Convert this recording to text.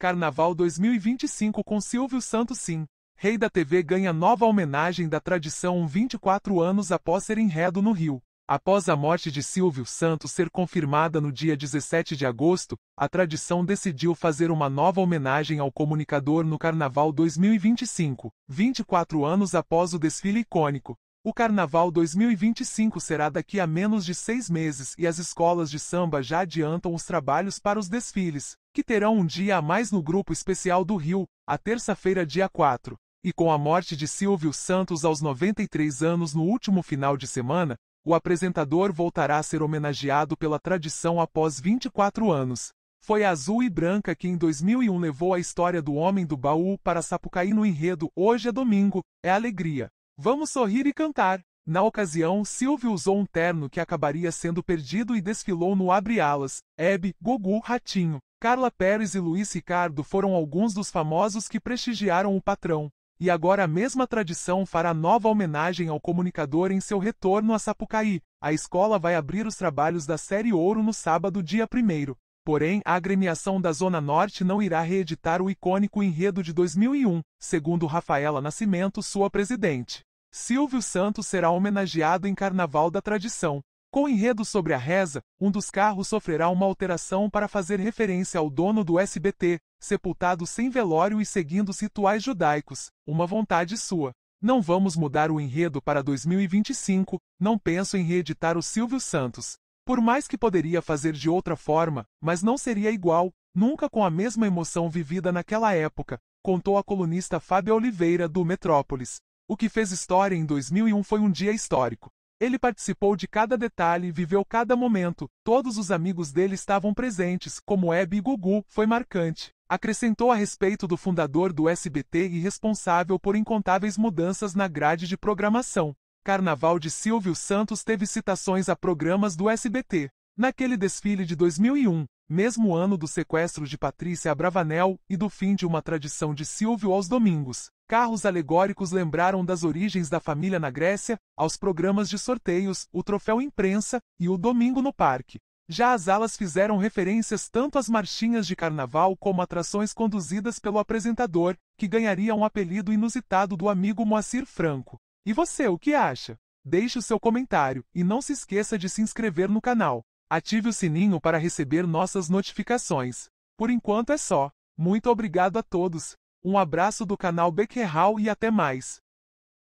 Carnaval 2025 com Silvio Santos Sim. Rei da TV ganha nova homenagem da tradição 24 anos após ser enredo no Rio. Após a morte de Silvio Santos ser confirmada no dia 17 de agosto, a tradição decidiu fazer uma nova homenagem ao comunicador no Carnaval 2025, 24 anos após o desfile icônico. O Carnaval 2025 será daqui a menos de seis meses e as escolas de samba já adiantam os trabalhos para os desfiles, que terão um dia a mais no Grupo Especial do Rio, a terça-feira, dia 4. E com a morte de Silvio Santos aos 93 anos no último final de semana, o apresentador voltará a ser homenageado pela tradição após 24 anos. Foi a Azul e Branca que em 2001 levou a história do Homem do Baú para Sapucaí no enredo Hoje é Domingo, é Alegria. Vamos sorrir e cantar. Na ocasião, Silvio usou um terno que acabaria sendo perdido e desfilou no Abre Alas, Hebe, Gugu, Ratinho, Carla Pérez e Luiz Ricardo foram alguns dos famosos que prestigiaram o patrão. E agora a mesma tradição fará nova homenagem ao comunicador em seu retorno a Sapucaí. A escola vai abrir os trabalhos da série Ouro no sábado, dia 1 Porém, a agremiação da Zona Norte não irá reeditar o icônico enredo de 2001, segundo Rafaela Nascimento, sua presidente. Silvio Santos será homenageado em Carnaval da Tradição. Com enredo sobre a reza, um dos carros sofrerá uma alteração para fazer referência ao dono do SBT, sepultado sem velório e seguindo os rituais judaicos, uma vontade sua. Não vamos mudar o enredo para 2025, não penso em reeditar o Silvio Santos. Por mais que poderia fazer de outra forma, mas não seria igual, nunca com a mesma emoção vivida naquela época, contou a colunista Fábio Oliveira do Metrópolis. O que fez história em 2001 foi um dia histórico. Ele participou de cada detalhe, viveu cada momento, todos os amigos dele estavam presentes, como Hebe e Gugu, foi marcante. Acrescentou a respeito do fundador do SBT e responsável por incontáveis mudanças na grade de programação. Carnaval de Silvio Santos teve citações a programas do SBT. Naquele desfile de 2001, mesmo ano do sequestro de Patrícia Abravanel e do fim de uma tradição de Silvio aos domingos, carros alegóricos lembraram das origens da família na Grécia, aos programas de sorteios, o troféu imprensa e o domingo no parque. Já as alas fizeram referências tanto às marchinhas de carnaval como atrações conduzidas pelo apresentador, que ganharia um apelido inusitado do amigo Moacir Franco. E você, o que acha? Deixe o seu comentário e não se esqueça de se inscrever no canal. Ative o sininho para receber nossas notificações. Por enquanto é só. Muito obrigado a todos. Um abraço do canal Becquerhal e até mais.